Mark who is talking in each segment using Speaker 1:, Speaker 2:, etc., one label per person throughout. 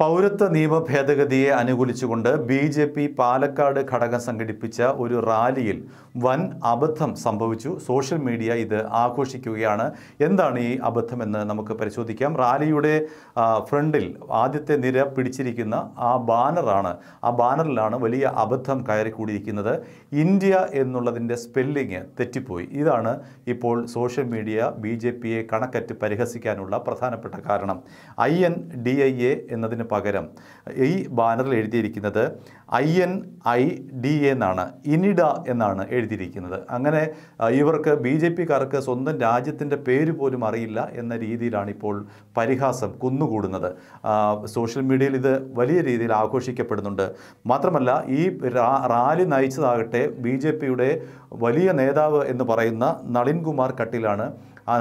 Speaker 1: പൗരത്വ നിയമ ഭേദഗതിയെ അനുകൂലിച്ചുകൊണ്ട് ബി ജെ പി പാലക്കാട് ഘടകം സംഘടിപ്പിച്ച ഒരു റാലിയിൽ വൻ അബദ്ധം സംഭവിച്ചു സോഷ്യൽ മീഡിയ ഇത് ആഘോഷിക്കുകയാണ് എന്താണ് ഈ അബദ്ധമെന്ന് നമുക്ക് പരിശോധിക്കാം റാലിയുടെ ഫ്രണ്ടിൽ ആദ്യത്തെ നിര പിടിച്ചിരിക്കുന്ന ആ ബാനറാണ് ആ ബാനറിലാണ് വലിയ അബദ്ധം കയറിക്കൂടിയിരിക്കുന്നത് ഇന്ത്യ എന്നുള്ളതിൻ്റെ സ്പെല്ലിങ് തെറ്റിപ്പോയി ഇതാണ് ഇപ്പോൾ സോഷ്യൽ മീഡിയ ബി ജെ പിയെ കണക്കറ്റ് പരിഹസിക്കാനുള്ള പ്രധാനപ്പെട്ട കാരണം I N D I A എന്നതിന് പകരം ഈ ബാനറിൽ എഴുതിയിരിക്കുന്നത് ഐ എൻ ഐ ഡി എന്നാണ് ഇനിഡ എന്നാണ് എഴുതിയിരിക്കുന്നത് അങ്ങനെ ഇവർക്ക് ബി ജെ പിക്കാർക്ക് സ്വന്തം രാജ്യത്തിൻ്റെ പേര് പോലും അറിയില്ല എന്ന രീതിയിലാണ് ഇപ്പോൾ പരിഹാസം കുന്നുകൂടുന്നത് സോഷ്യൽ മീഡിയയിൽ ഇത് വലിയ രീതിയിൽ ആഘോഷിക്കപ്പെടുന്നുണ്ട് മാത്രമല്ല ഈ റാലി നയിച്ചതാകട്ടെ ബി വലിയ നേതാവ് എന്ന് പറയുന്ന നളിൻ കുമാർ കട്ടിലാണ്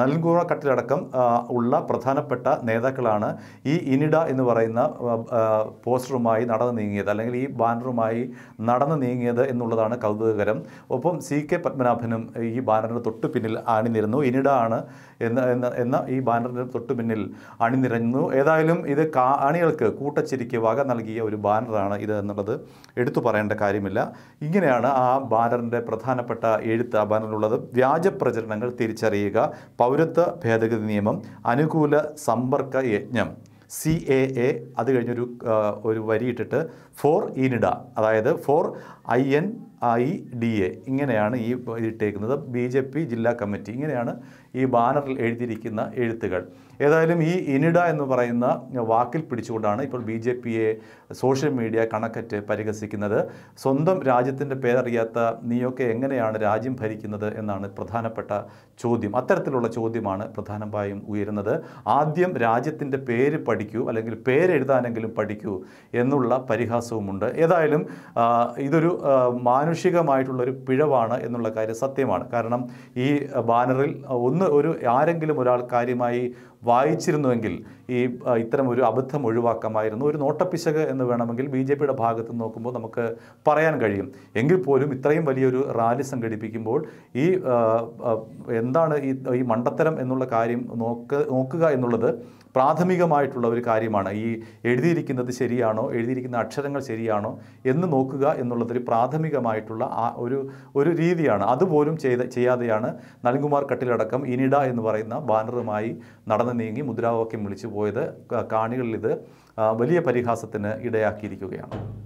Speaker 1: നലൻകൂറ കട്ടിലടക്കം ഉള്ള പ്രധാനപ്പെട്ട നേതാക്കളാണ് ഈ ഇനിഡ എന്ന് പറയുന്ന പോസ്റ്ററുമായി നടന്നു നീങ്ങിയത് അല്ലെങ്കിൽ ഈ ബാനറുമായി നടന്നു നീങ്ങിയത് എന്നുള്ളതാണ് കൗതുകകരം ഒപ്പം സി കെ പത്മനാഭനും ഈ ബാനറിന് തൊട്ടു പിന്നിൽ അണിനിരുന്നു ഇനിഡ ആണ് എന്ന എന്ന ഈ ബാനറിന് തൊട്ടു പിന്നിൽ അണിനിരന്നു ഏതായാലും ഇത് കാ അണികൾക്ക് കൂട്ടച്ചിരിക്ക് വക നൽകിയ ഒരു ബാനറാണ് ഇത് എന്നുള്ളത് എടുത്തു പറയേണ്ട കാര്യമില്ല ഇങ്ങനെയാണ് ആ ബാനറിൻ്റെ പ്രധാനപ്പെട്ട എഴുത്ത് ആ ബാനറിലുള്ളത് വ്യാജ പ്രചരണങ്ങൾ തിരിച്ചറിയുക പൗരത്വ ഭേദഗതി നിയമം അനുകൂല സമ്പർക്ക യജ്ഞം സി എ എ അത് കഴിഞ്ഞൊരു ഒരു വരിയിട്ടിട്ട് ഫോർ ഇനിഡ അതായത് for I N I D A ഇങ്ങനെയാണ് ഈ ഇട്ടേക്കുന്നത് ബി ജെ പി ജില്ലാ കമ്മിറ്റി ഇങ്ങനെയാണ് ഈ ബാനറിൽ എഴുതിയിരിക്കുന്ന എഴുത്തുകൾ ഏതായാലും ഈ ഇനിഡ എന്ന് പറയുന്ന വാക്കിൽ പിടിച്ചുകൊണ്ടാണ് ഇപ്പോൾ ബി ജെ പിയെ സോഷ്യൽ മീഡിയ കണക്കറ്റ് പരിഹസിക്കുന്നത് സ്വന്തം രാജ്യത്തിൻ്റെ പേരറിയാത്ത നീയൊക്കെ എങ്ങനെയാണ് രാജ്യം ഭരിക്കുന്നത് എന്നാണ് പ്രധാനപ്പെട്ട ചോദ്യം അത്തരത്തിലുള്ള ചോദ്യമാണ് പ്രധാനമായും ഉയരുന്നത് ആദ്യം രാജ്യത്തിൻ്റെ പേര് പഠിക്കൂ അല്ലെങ്കിൽ പേരെഴുതാനെങ്കിലും പഠിക്കൂ എന്നുള്ള പരിഹാസവുമുണ്ട് ഏതായാലും ഇതൊരു മാനുഷ മാനുഷികമായിട്ടുള്ളൊരു പിഴവാണ് എന്നുള്ള കാര്യം സത്യമാണ് കാരണം ഈ ബാനറിൽ ഒന്ന് ഒരു ആരെങ്കിലും ഒരാൾ കാര്യമായി വായിച്ചിരുന്നുവെങ്കിൽ ഈ ഇത്തരം ഒരു അബദ്ധം ഒഴിവാക്കാമായിരുന്നു ഒരു നോട്ടപ്പിശക് എന്ന് വേണമെങ്കിൽ ബി ജെ പിയുടെ ഭാഗത്ത് നോക്കുമ്പോൾ നമുക്ക് പറയാൻ കഴിയും എങ്കിൽ പോലും ഇത്രയും വലിയൊരു റാലി സംഘടിപ്പിക്കുമ്പോൾ ഈ എന്താണ് ഈ മണ്ടത്തരം എന്നുള്ള കാര്യം നോക്ക നോക്കുക എന്നുള്ളത് പ്രാഥമികമായിട്ടുള്ള ഒരു കാര്യമാണ് ഈ എഴുതിയിരിക്കുന്നത് ശരിയാണോ എഴുതിയിരിക്കുന്ന അക്ഷരങ്ങൾ ശരിയാണോ എന്ന് നോക്കുക എന്നുള്ളതൊരു പ്രാഥമികമായിട്ടുള്ള ആ ഒരു ഒരു രീതിയാണ് അതുപോലും ചെയ്ത ചെയ്യാതെയാണ് നൽകുമാർ കട്ടിലടക്കം ഇനിഡ എന്ന് പറയുന്ന ബാനറുമായി നടന്നു നീങ്ങി മുദ്രാവാക്യം വിളിച്ചു പോയത് കാണികളിൽ ഇത് വലിയ പരിഹാസത്തിന് ഇടയാക്കിയിരിക്കുകയാണ്